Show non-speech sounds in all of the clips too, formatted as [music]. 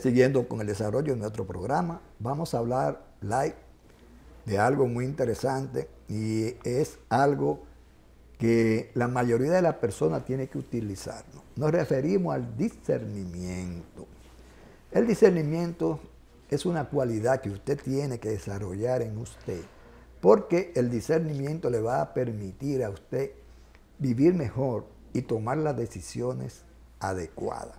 siguiendo con el desarrollo de nuestro programa, vamos a hablar live de algo muy interesante y es algo que la mayoría de las personas tiene que utilizar. Nos referimos al discernimiento. El discernimiento es una cualidad que usted tiene que desarrollar en usted, porque el discernimiento le va a permitir a usted vivir mejor y tomar las decisiones adecuadas.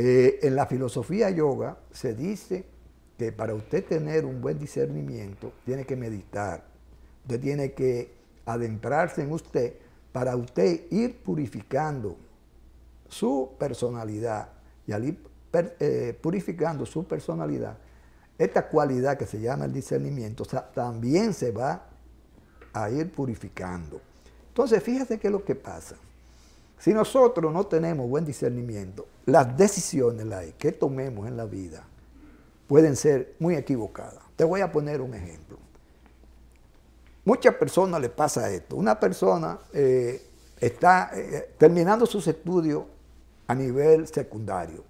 Eh, en la filosofía yoga se dice que para usted tener un buen discernimiento tiene que meditar, usted tiene que adentrarse en usted para usted ir purificando su personalidad y al eh, purificando su personalidad, esta cualidad que se llama el discernimiento también se va a ir purificando. Entonces, fíjese qué es lo que pasa. Si nosotros no tenemos buen discernimiento, las decisiones que tomemos en la vida pueden ser muy equivocadas. Te voy a poner un ejemplo. Muchas personas le pasa esto. Una persona eh, está eh, terminando sus estudios a nivel secundario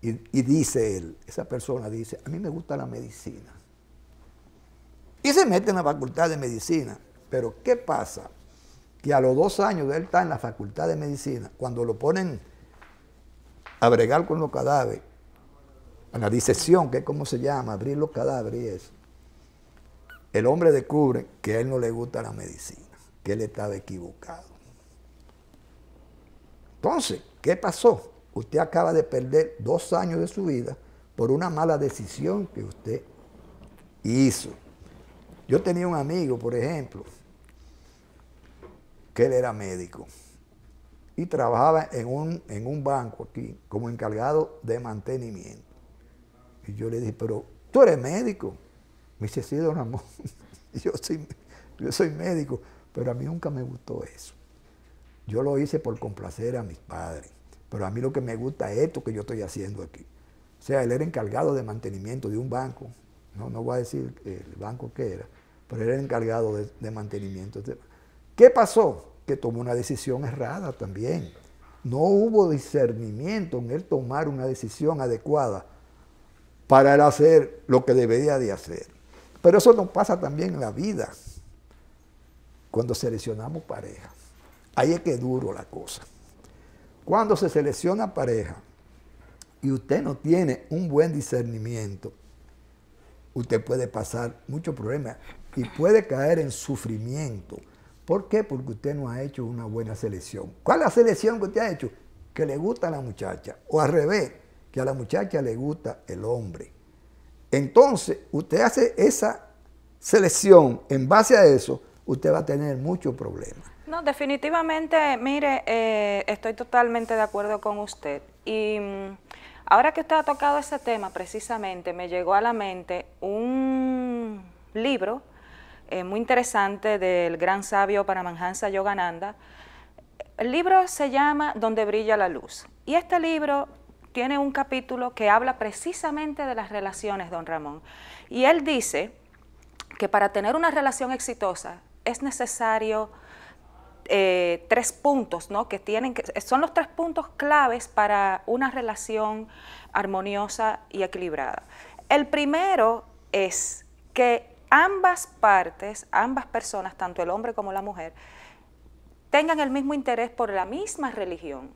y, y dice él, esa persona dice, a mí me gusta la medicina. Y se mete en la facultad de medicina. Pero ¿qué pasa? que a los dos años de él está en la facultad de medicina, cuando lo ponen a bregar con los cadáveres, a la disección, que es como se llama, abrir los cadáveres y eso, el hombre descubre que a él no le gusta la medicina, que él estaba equivocado. Entonces, ¿qué pasó? Usted acaba de perder dos años de su vida por una mala decisión que usted hizo. Yo tenía un amigo, por ejemplo, que él era médico y trabajaba en un, en un banco aquí como encargado de mantenimiento. Y yo le dije, pero tú eres médico. Me dice, sí, don Ramón, [laughs] yo soy, yo soy médico, pero a mí nunca me gustó eso. Yo lo hice por complacer a mis padres, pero a mí lo que me gusta es esto que yo estoy haciendo aquí. O sea, él era encargado de mantenimiento de un banco, no, no voy a decir el banco que era, pero él era encargado de, de mantenimiento. Este ¿Qué pasó? tomó una decisión errada también. No hubo discernimiento en él tomar una decisión adecuada para él hacer lo que debería de hacer. Pero eso nos pasa también en la vida, cuando seleccionamos pareja. Ahí es que duro la cosa. Cuando se selecciona pareja y usted no tiene un buen discernimiento, usted puede pasar muchos problemas y puede caer en sufrimiento ¿Por qué? Porque usted no ha hecho una buena selección. ¿Cuál es la selección que usted ha hecho? Que le gusta a la muchacha. O al revés, que a la muchacha le gusta el hombre. Entonces, usted hace esa selección en base a eso, usted va a tener muchos problemas. No, definitivamente, mire, eh, estoy totalmente de acuerdo con usted. Y mm, ahora que usted ha tocado ese tema, precisamente, me llegó a la mente un libro eh, muy interesante del gran sabio Paramahansa Yogananda. El libro se llama Donde brilla la luz y este libro tiene un capítulo que habla precisamente de las relaciones, don Ramón. Y él dice que para tener una relación exitosa es necesario eh, tres puntos, ¿no? Que tienen que, son los tres puntos claves para una relación armoniosa y equilibrada. El primero es que ambas partes, ambas personas, tanto el hombre como la mujer, tengan el mismo interés por la misma religión.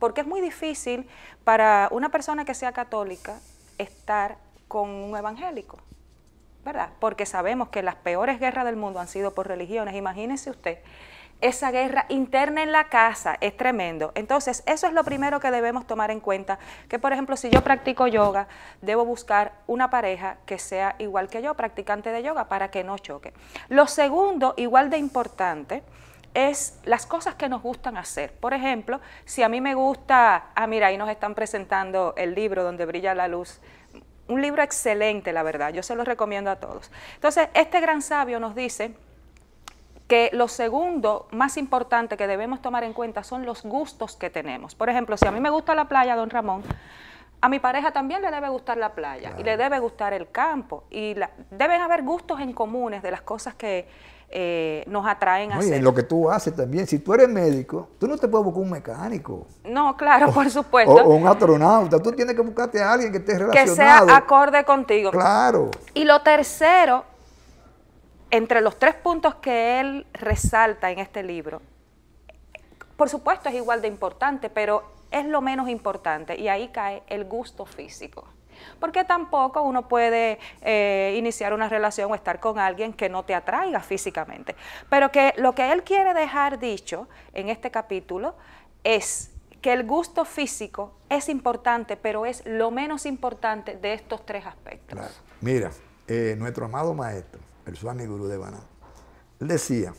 Porque es muy difícil para una persona que sea católica estar con un evangélico, ¿verdad? Porque sabemos que las peores guerras del mundo han sido por religiones. imagínese usted esa guerra interna en la casa es tremendo. Entonces, eso es lo primero que debemos tomar en cuenta, que por ejemplo, si yo practico yoga, debo buscar una pareja que sea igual que yo, practicante de yoga, para que no choque. Lo segundo, igual de importante, es las cosas que nos gustan hacer. Por ejemplo, si a mí me gusta, ah, mira, ahí nos están presentando el libro donde brilla la luz. Un libro excelente, la verdad, yo se lo recomiendo a todos. Entonces, este gran sabio nos dice que lo segundo más importante que debemos tomar en cuenta son los gustos que tenemos. Por ejemplo, si a mí me gusta la playa, don Ramón, a mi pareja también le debe gustar la playa y le debe gustar el campo. Y deben haber gustos en comunes de las cosas que eh, nos atraen a hacer. lo que tú haces también. Si tú eres médico, tú no te puedes buscar un mecánico. No, claro, por supuesto. O, o, un astronauta. Tú tienes que buscarte a alguien que esté relacionado. Que sea acorde contigo. Claro. Y lo tercero entre los tres puntos que él resalta en este libro, por supuesto es igual de importante, pero es lo menos importante y ahí cae el gusto físico. Porque tampoco uno puede eh, iniciar una relación o estar con alguien que no te atraiga físicamente. Pero que lo que él quiere dejar dicho en este capítulo es que el gusto físico es importante, pero es lo menos importante de estos tres aspectos. Mira, eh, nuestro amado maestro el Swami Guru Devananda. Él decía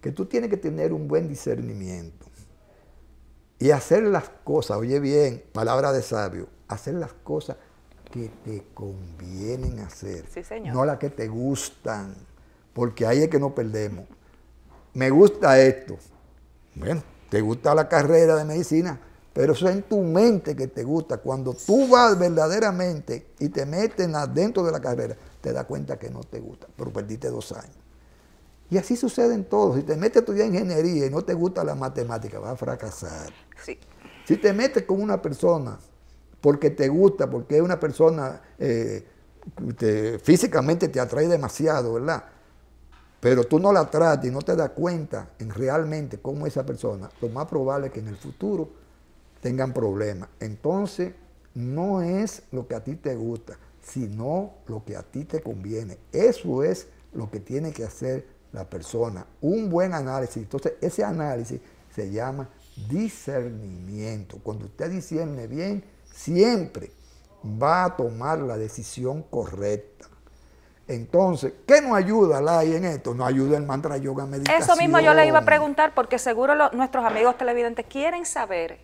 que tú tienes que tener un buen discernimiento y hacer las cosas, oye bien, palabra de sabio, hacer las cosas que te convienen hacer, no las que te gustan, porque ahí es que no perdemos. Me gusta esto. Bueno, ¿te gusta la carrera de medicina? Pero eso es en tu mente que te gusta. Cuando tú vas verdaderamente y te metes adentro de la carrera, te das cuenta que no te gusta, pero perdiste dos años. Y así sucede en todo. Si te metes a estudiar ingeniería y no te gusta la matemática, vas a fracasar. Si te metes con una persona porque te gusta, porque es una persona eh, físicamente te atrae demasiado, ¿verdad? Pero tú no la tratas y no te das cuenta en realmente cómo esa persona, lo más probable es que en el futuro tengan problemas. Entonces, no es lo que a ti te gusta, sino lo que a ti te conviene. Eso es lo que tiene que hacer la persona. Un buen análisis. Entonces, ese análisis se llama discernimiento. Cuando usted discierne bien, siempre va a tomar la decisión correcta. Entonces, ¿qué nos ayuda Lai en esto? Nos ayuda el mantra yoga meditación. Eso mismo yo le iba a preguntar porque seguro nuestros amigos televidentes quieren saber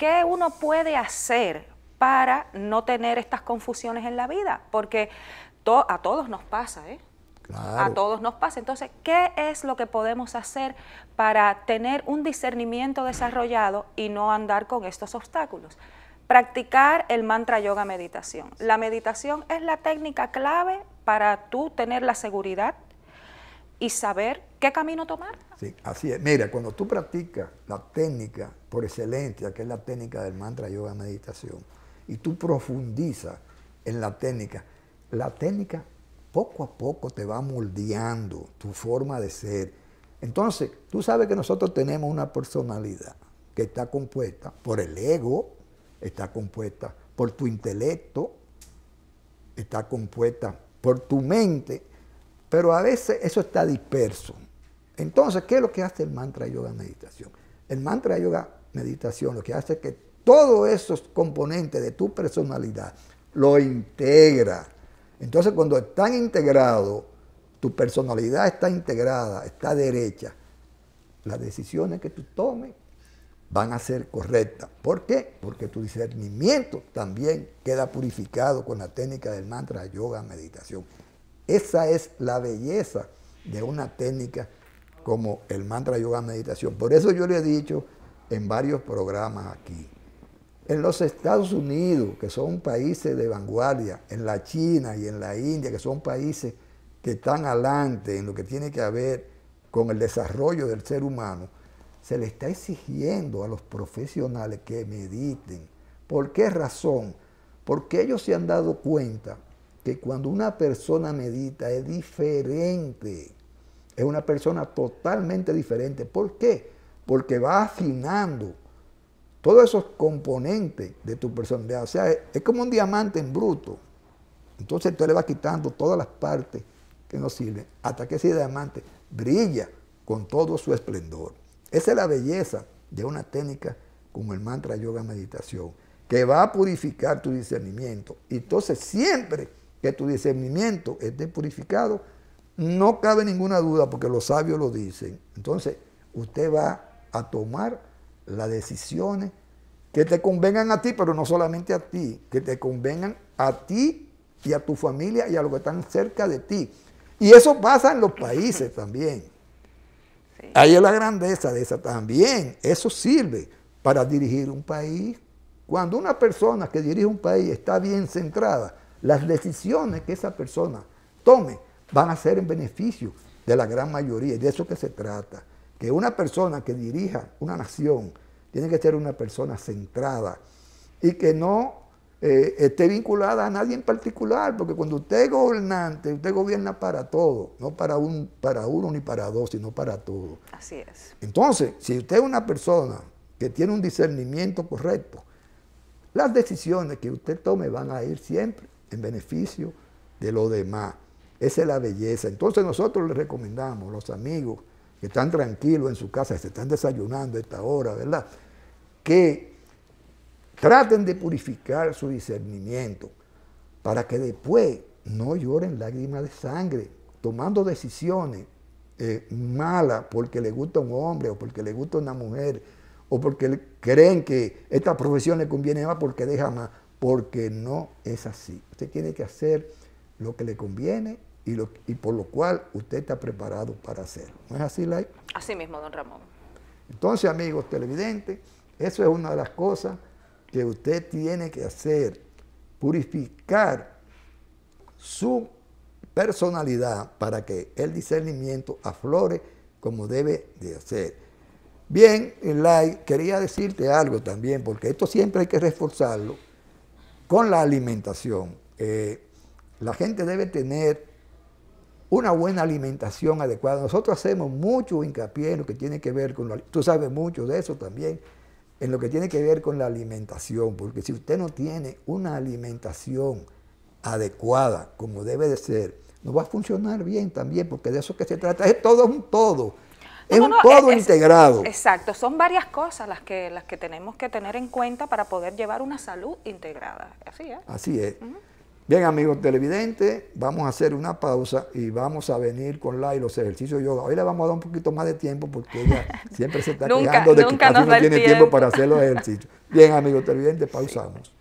¿Qué uno puede hacer para no tener estas confusiones en la vida? Porque a todos nos pasa, ¿eh? A todos nos pasa. Entonces, ¿qué es lo que podemos hacer para tener un discernimiento desarrollado y no andar con estos obstáculos? Practicar el mantra yoga meditación. La meditación es la técnica clave para tú tener la seguridad y saber qué camino tomar. Sí, así es. Mira, cuando tú practicas la técnica por excelencia, que es la técnica del mantra yoga meditación, y tú profundizas en la técnica, la técnica poco a poco te va moldeando tu forma de ser. Entonces, tú sabes que nosotros tenemos una personalidad que está compuesta por el ego, está compuesta por tu intelecto, está compuesta por tu mente pero a veces eso está disperso. Entonces, ¿qué es lo que hace el mantra yoga meditación? El mantra yoga meditación lo que hace es que todos esos componentes de tu personalidad lo integra. Entonces, cuando están integrados, tu personalidad está integrada, está derecha, las decisiones que tú tomes van a ser correctas. ¿Por qué? Porque tu discernimiento también queda purificado con la técnica del mantra yoga meditación. Esa es la belleza de una técnica como el mantra yoga meditación. Por eso yo le he dicho en varios programas aquí, en los Estados Unidos, que son países de vanguardia, en la China y en la India, que son países que están adelante en lo que tiene que ver con el desarrollo del ser humano, se le está exigiendo a los profesionales que mediten. ¿Por qué razón? Porque ellos se han dado cuenta que cuando una persona medita es diferente, es una persona totalmente diferente. ¿Por qué? Porque va afinando todos esos componentes de tu personalidad. O sea, es como un diamante en bruto. Entonces tú le vas quitando todas las partes que no sirven hasta que ese diamante brilla con todo su esplendor. Esa es la belleza de una técnica como el mantra yoga meditación, que va a purificar tu discernimiento. Y Entonces siempre que tu discernimiento esté purificado, no cabe ninguna duda porque los sabios lo dicen. Entonces, usted va a tomar las decisiones que te convengan a ti, pero no solamente a ti, que te convengan a ti y a tu familia y a los que están cerca de ti. Y eso pasa en los países también. Ahí es la grandeza de esa también. Eso sirve para dirigir un país. Cuando una persona que dirige un país está bien centrada, las decisiones que esa persona tome van a ser en beneficio de la gran mayoría. Y de eso que se trata. Que una persona que dirija una nación tiene que ser una persona centrada y que no eh, esté vinculada a nadie en particular, porque cuando usted es gobernante, usted gobierna para todo, no para, un, para uno ni para dos, sino para todo. Así es. Entonces, si usted es una persona que tiene un discernimiento correcto, las decisiones que usted tome van a ir siempre en beneficio de los demás. Esa es la belleza. Entonces nosotros les recomendamos, a los amigos que están tranquilos en su casa, que se están desayunando a esta hora, ¿verdad? Que traten de purificar su discernimiento para que después no lloren lágrimas de sangre, tomando decisiones eh, malas porque le gusta un hombre o porque le gusta una mujer o porque creen que esta profesión le conviene más porque deja más porque no es así. Usted tiene que hacer lo que le conviene y, por lo cual usted está preparado para hacerlo. ¿No es así, Lai? Así mismo, don Ramón. Entonces, amigos televidentes, eso es una de las cosas que usted tiene que hacer, purificar su personalidad para que el discernimiento aflore como debe de hacer. Bien, Lai, quería decirte algo también, porque esto siempre hay que reforzarlo con la alimentación. Eh, la gente debe tener una buena alimentación adecuada. Nosotros hacemos mucho hincapié en lo que tiene que ver con la... Tú sabes mucho de eso también, en lo que tiene que ver con la alimentación, porque si usted no tiene una alimentación adecuada como debe de ser, no va a funcionar bien también, porque de eso que se trata es todo un todo es un e todo integrado. Exacto, son varias cosas las que, las que tenemos que tener en cuenta para poder llevar una salud integrada. Así es. Así es. Bien, amigos televidentes, vamos a hacer una pausa y vamos a venir con la y los ejercicios de yoga. Hoy le vamos a dar un poquito más de tiempo porque ella [laughs] siempre se está nunca, de que casi no tiene tiempo. para hacer los ejercicios. Bien, amigos televidentes, pausamos.